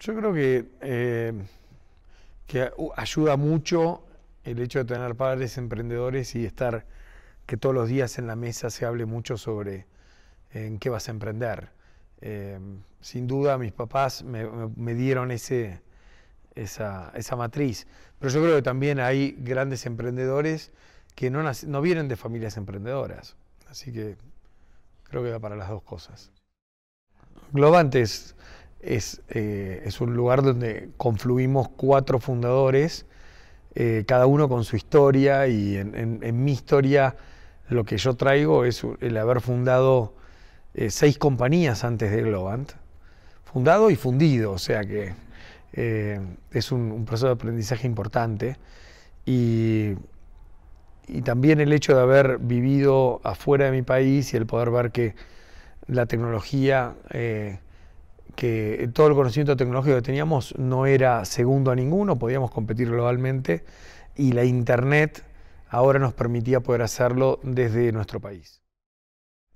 Yo creo que, eh, que ayuda mucho el hecho de tener padres emprendedores y estar, que todos los días en la mesa se hable mucho sobre en qué vas a emprender. Eh, sin duda mis papás me, dieron ese, esa, matriz. Pero yo creo que también hay grandes emprendedores que no, no vienen de familias emprendedoras. Así que creo que va para las dos cosas. Globantes, eh, es, un lugar donde confluimos cuatro fundadores, eh, cada uno con su historia y en, mi historia lo que yo traigo es el haber fundado eh, seis compañías antes de Globant, fundado y fundido, o sea que es un, proceso de aprendizaje importante y, también el hecho de haber vivido afuera de mi país y el poder ver que la tecnología que todo el conocimiento tecnológico que teníamos no era segundo a ninguno, podíamos competir globalmente y la Internet ahora nos permitía poder hacerlo desde nuestro país.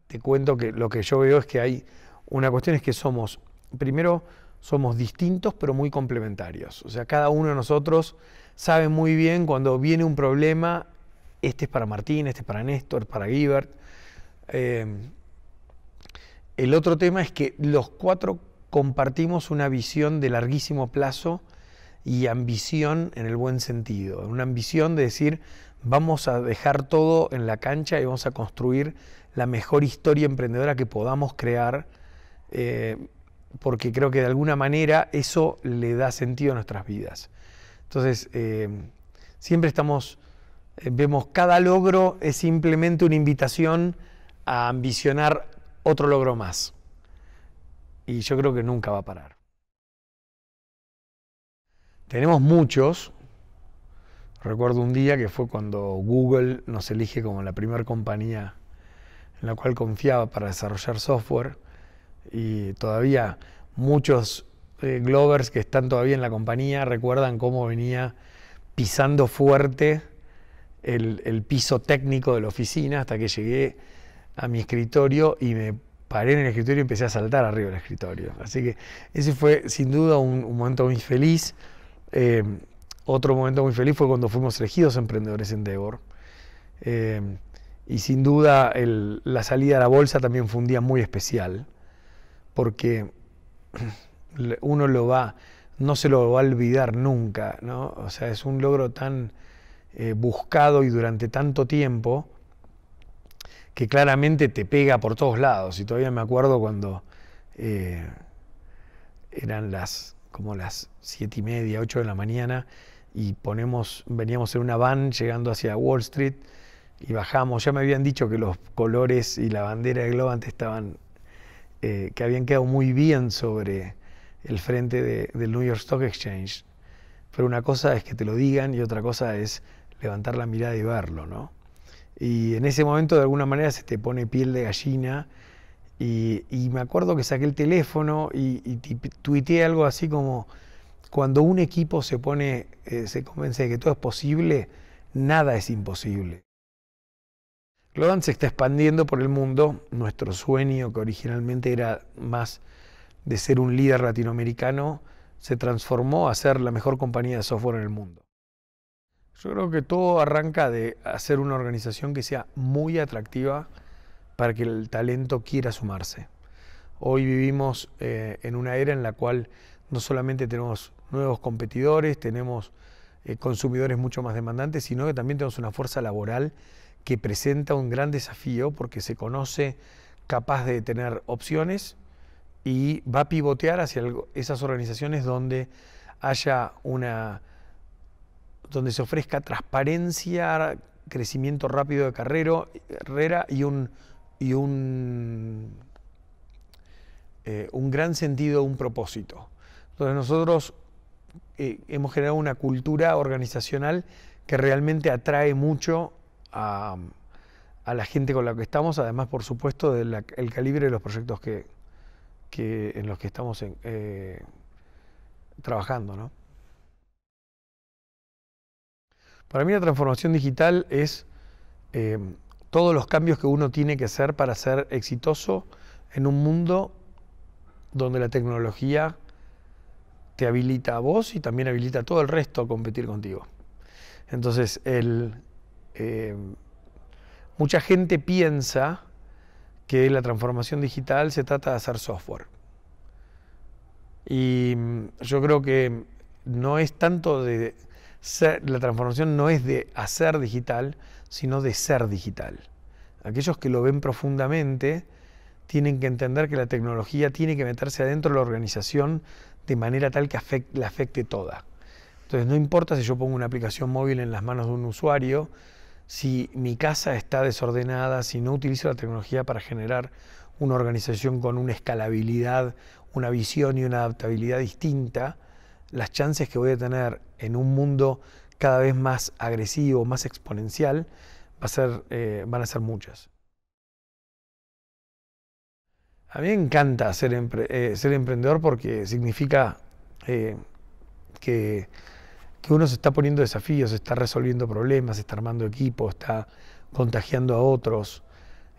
Te cuento que lo que yo veo es que hay una cuestión es que somos, primero, somos distintos pero muy complementarios. O sea, cada uno de nosotros sabe muy bien cuando viene un problema, este es para Martín, este es para Néstor, para Gilbert eh, el otro tema es que los cuatro compartimos una visión de larguísimo plazo y ambición en el buen sentido, una ambición de decir, vamos a dejar todo en la cancha y vamos a construir la mejor historia emprendedora que podamos crear, eh, porque creo que de alguna manera eso le da sentido a nuestras vidas. Entonces, eh, siempre estamos, eh, vemos cada logro es simplemente una invitación a ambicionar otro logro más y yo creo que nunca va a parar. Tenemos muchos. Recuerdo un día que fue cuando Google nos elige como la primera compañía en la cual confiaba para desarrollar software y todavía muchos eh, Glovers que están todavía en la compañía recuerdan cómo venía pisando fuerte el piso técnico de la oficina hasta que llegué a mi escritorio y me paré en el escritorio y empecé a saltar arriba del escritorio. Así que ese fue sin duda un, momento muy feliz. Em, otro momento muy feliz fue cuando fuimos elegidos emprendedores en Devor. Em, y sin duda la salida a la bolsa también fue un día muy especial, porque uno lo va, no se lo va a olvidar nunca, ¿no? O sea, es un logro tan eh, buscado y durante tanto tiempo que claramente te pega por todos lados. Y todavía me acuerdo cuando eh, eran las como las siete y media, ocho de la mañana, y ponemos, veníamos en una van llegando hacia Wall Street y bajamos. Ya me habían dicho que los colores y la bandera de Globant estaban, eh, que habían quedado muy bien sobre el frente del New York Stock Exchange. Pero una cosa es que te lo digan y otra cosa es levantar la mirada y verlo, ¿no? Y en ese momento de alguna manera se te pone piel de gallina. Y, me acuerdo que saqué el teléfono y, y algo así como, cuando un equipo se pone, eh, se convence de que todo es posible, nada es imposible. Global se está expandiendo por el mundo. Nuestro sueño, que originalmente era más de ser un líder latinoamericano, se transformó a ser la mejor compañía de software en el mundo. Yo creo que todo arranca de hacer una organización que sea muy atractiva para que el talento quiera sumarse. Hoy vivimos eh, en una era en la cual no solamente tenemos nuevos competidores, tenemos eh, consumidores mucho más demandantes, sino que también tenemos una fuerza laboral que presenta un gran desafío porque se conoce capaz de tener opciones y va a pivotear hacia esas organizaciones donde haya una donde se ofrezca transparencia, crecimiento rápido de carrera y un, y un, eh, un gran sentido, un propósito. Entonces nosotros eh, hemos generado una cultura organizacional que realmente atrae mucho a, la gente con la que estamos, además por supuesto del calibre de los proyectos que, en los que estamos eh, trabajando. ¿no? Para mí la transformación digital es eh, todos los cambios que uno tiene que hacer para ser exitoso en un mundo donde la tecnología te habilita a vos y también habilita a todo el resto a competir contigo. Entonces, eh, mucha gente piensa que la transformación digital se trata de hacer software. Y mm, yo creo que no es tanto de la transformación no es de hacer digital, sino de ser digital. Aquellos que lo ven profundamente tienen que entender que la tecnología tiene que meterse adentro de la organización de manera tal que la afecte toda. Entonces, no importa si yo pongo una aplicación móvil en las manos de un usuario, si mi casa está desordenada, si no utilizo la tecnología para generar una organización con una escalabilidad, una visión y una adaptabilidad distinta, las chances que voy a tener en un mundo cada vez más agresivo, más exponencial, va a eh, van a ser muchas. A mí me encanta ser, eh, ser emprendedor porque significa eh, que, uno se está poniendo desafíos, se está resolviendo problemas, está armando equipos está contagiando a otros.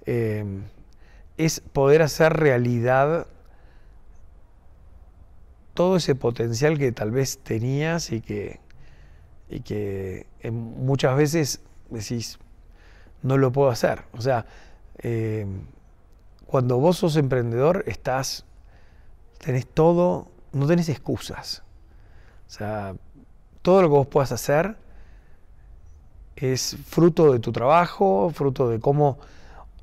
es poder hacer realidad todo ese potencial que tal vez tenías y que, y que eh, muchas veces decís, no lo puedo hacer. O sea, eh, cuando vos sos emprendedor, estás, tenés todo, no tenés excusas. O sea, todo lo que vos puedas hacer es fruto de tu trabajo, fruto de cómo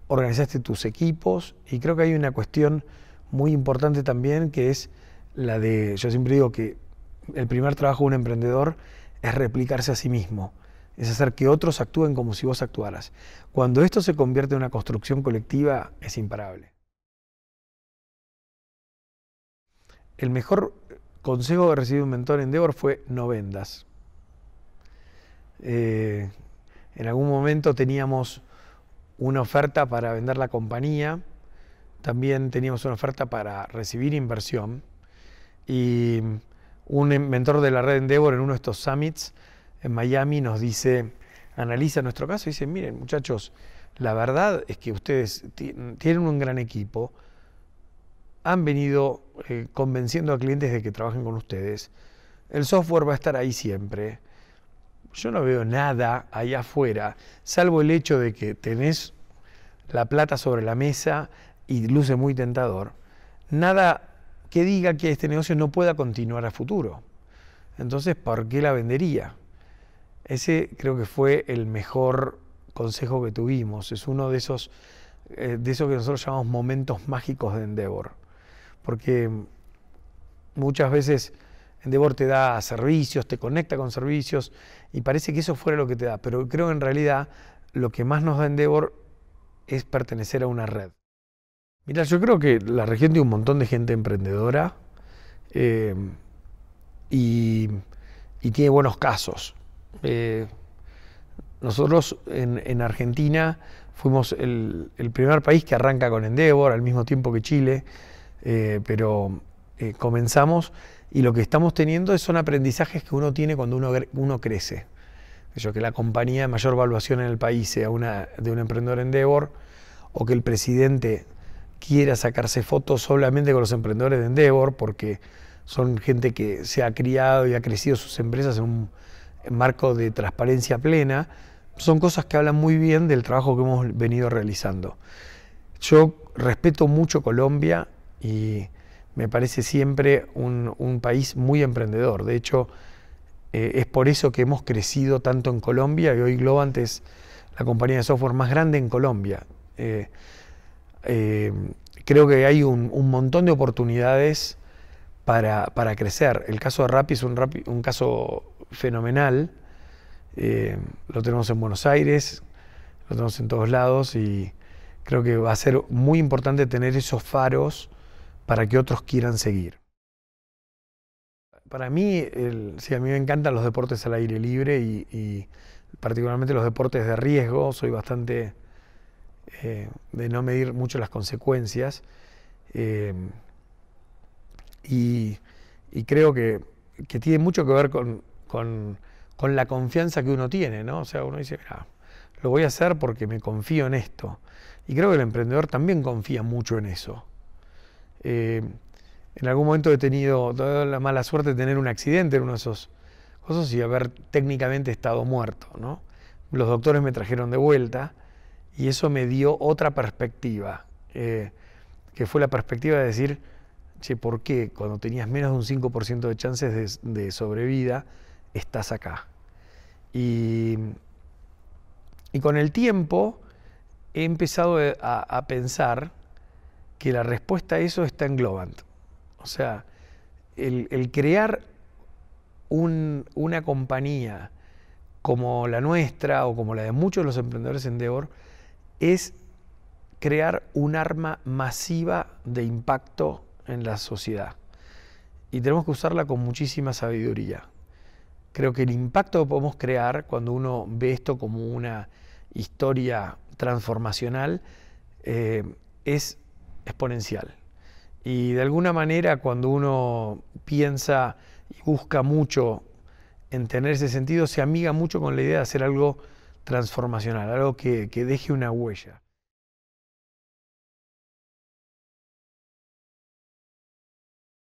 organizaste tus equipos y creo que hay una cuestión muy importante también que es la de, yo siempre digo que el primer trabajo de un emprendedor es replicarse a sí mismo, es hacer que otros actúen como si vos actuaras. Cuando esto se convierte en una construcción colectiva, es imparable. El mejor consejo que recibió un mentor en Devor fue no vendas. Eh, en algún momento teníamos una oferta para vender la compañía, también teníamos una oferta para recibir inversión y un em, mentor de la red Endeavor en uno de estos summits en Miami nos dice, analiza nuestro caso y dice, miren muchachos, la verdad es que ustedes tienen un gran equipo, han venido eh, convenciendo a clientes de que trabajen con ustedes, el software va a estar ahí siempre, yo no veo nada allá afuera, salvo el hecho de que tenés la plata sobre la mesa y luce muy tentador, nada que diga que este negocio no pueda continuar a futuro. Entonces, ¿por qué la vendería? Ese creo que fue el mejor consejo que tuvimos. Es uno de esos, eh, de esos que nosotros llamamos momentos mágicos de Endeavor. Porque muchas veces Endeavor te da servicios, te conecta con servicios y parece que eso fuera lo que te da. Pero creo que en realidad lo que más nos da Endeavor es pertenecer a una red. Mira, yo creo que la región tiene un montón de gente emprendedora eh, y, tiene buenos casos. Eh, nosotros en, Argentina fuimos el, primer país que arranca con Endeavor al mismo tiempo que Chile, eh, pero comenzamos y lo que estamos teniendo son aprendizajes que uno tiene cuando uno, uno crece. Yo, que la compañía de mayor valuación en el país sea una de un emprendedor Endeavor o que el presidente quiera sacarse fotos solamente con los emprendedores de Endeavor, porque son gente que se ha criado y ha crecido sus empresas en un marco de transparencia plena, son cosas que hablan muy bien del trabajo que hemos venido realizando. Yo respeto mucho Colombia y me parece siempre un, país muy emprendedor. De hecho, eh, es por eso que hemos crecido tanto en Colombia y hoy Globant es la compañía de software más grande en Colombia. Eh, eh, creo que hay un, montón de oportunidades para, para, crecer. El caso de Rappi es un, caso fenomenal. Eh, lo tenemos en Buenos Aires, lo tenemos en todos lados y creo que va a ser muy importante tener esos faros para que otros quieran seguir. Para mí, a mí me encantan los deportes al aire libre y particularmente los deportes de riesgo. Soy bastante eh, de no medir mucho las consecuencias. Eh, y, creo que, tiene mucho que ver con, la confianza que uno tiene, ¿no? O sea, uno dice, mira, lo voy a hacer porque me confío en esto. Y creo que el emprendedor también confía mucho en eso. Eh, en algún momento he tenido toda la mala suerte de tener un accidente en uno de esos cosas y haber técnicamente estado muerto, ¿no? Los doctores me trajeron de vuelta y eso me dio otra perspectiva, eh, que fue la perspectiva de decir, che, ¿por qué cuando tenías menos de un 5% de chances de, sobrevida estás acá? Y, con el tiempo he empezado eh, a, pensar que la respuesta a eso está en Globant. O sea, el, crear una compañía como la nuestra o como la de muchos de los emprendedores en Devor, es crear un arma masiva de impacto en la sociedad. Y tenemos que usarla con muchísima sabiduría. Creo que el impacto que podemos crear cuando uno ve esto como una historia transformacional eh, es exponencial. Y de alguna manera cuando uno piensa y busca mucho en tener ese sentido, se amiga mucho con la idea de hacer algo transformacional, algo que, que deje una huella.